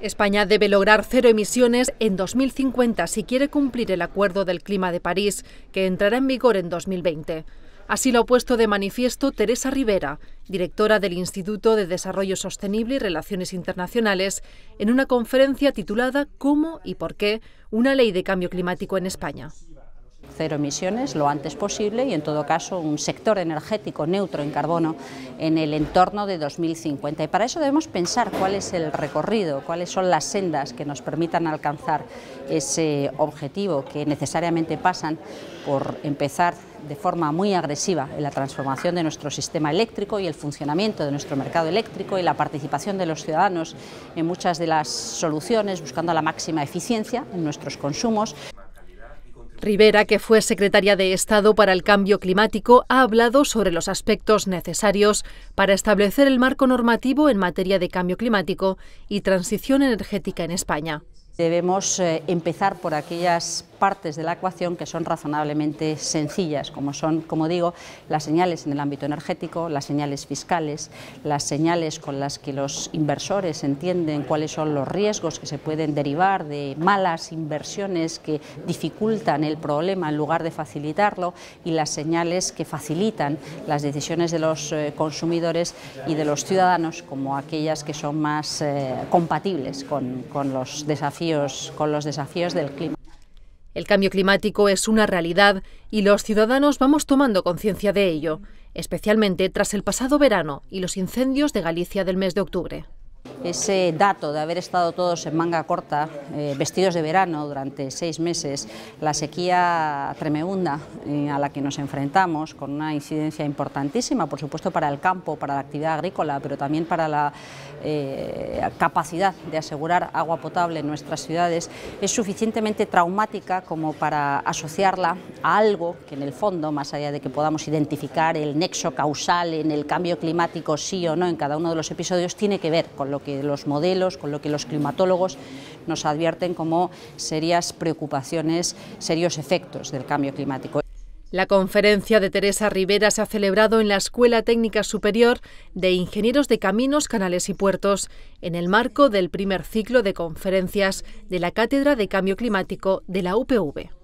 España debe lograr cero emisiones en 2050 si quiere cumplir el Acuerdo del Clima de París, que entrará en vigor en 2020. Así lo ha puesto de manifiesto Teresa Rivera, directora del Instituto de Desarrollo Sostenible y Relaciones Internacionales, en una conferencia titulada ¿Cómo y por qué una ley de cambio climático en España? cero emisiones lo antes posible y en todo caso un sector energético neutro en carbono en el entorno de 2050. Y para eso debemos pensar cuál es el recorrido, cuáles son las sendas que nos permitan alcanzar ese objetivo que necesariamente pasan por empezar de forma muy agresiva en la transformación de nuestro sistema eléctrico y el funcionamiento de nuestro mercado eléctrico y la participación de los ciudadanos en muchas de las soluciones, buscando la máxima eficiencia en nuestros consumos. Rivera, que fue secretaria de Estado para el Cambio Climático, ha hablado sobre los aspectos necesarios para establecer el marco normativo en materia de cambio climático y transición energética en España. Debemos eh, empezar por aquellas partes de la ecuación que son razonablemente sencillas, como son, como digo, las señales en el ámbito energético, las señales fiscales, las señales con las que los inversores entienden cuáles son los riesgos que se pueden derivar de malas inversiones que dificultan el problema en lugar de facilitarlo y las señales que facilitan las decisiones de los eh, consumidores y de los ciudadanos como aquellas que son más eh, compatibles con los desafíos con los desafíos del clima. El cambio climático es una realidad y los ciudadanos vamos tomando conciencia de ello, especialmente tras el pasado verano y los incendios de Galicia del mes de octubre ese dato de haber estado todos en manga corta, eh, vestidos de verano durante seis meses, la sequía tremenda eh, a la que nos enfrentamos, con una incidencia importantísima, por supuesto, para el campo, para la actividad agrícola, pero también para la eh, capacidad de asegurar agua potable en nuestras ciudades, es suficientemente traumática como para asociarla a algo que en el fondo, más allá de que podamos identificar el nexo causal en el cambio climático sí o no en cada uno de los episodios, tiene que ver con lo que que los modelos, con lo que los climatólogos nos advierten como serias preocupaciones, serios efectos del cambio climático. La conferencia de Teresa Rivera se ha celebrado en la Escuela Técnica Superior de Ingenieros de Caminos, Canales y Puertos, en el marco del primer ciclo de conferencias de la Cátedra de Cambio Climático de la UPV.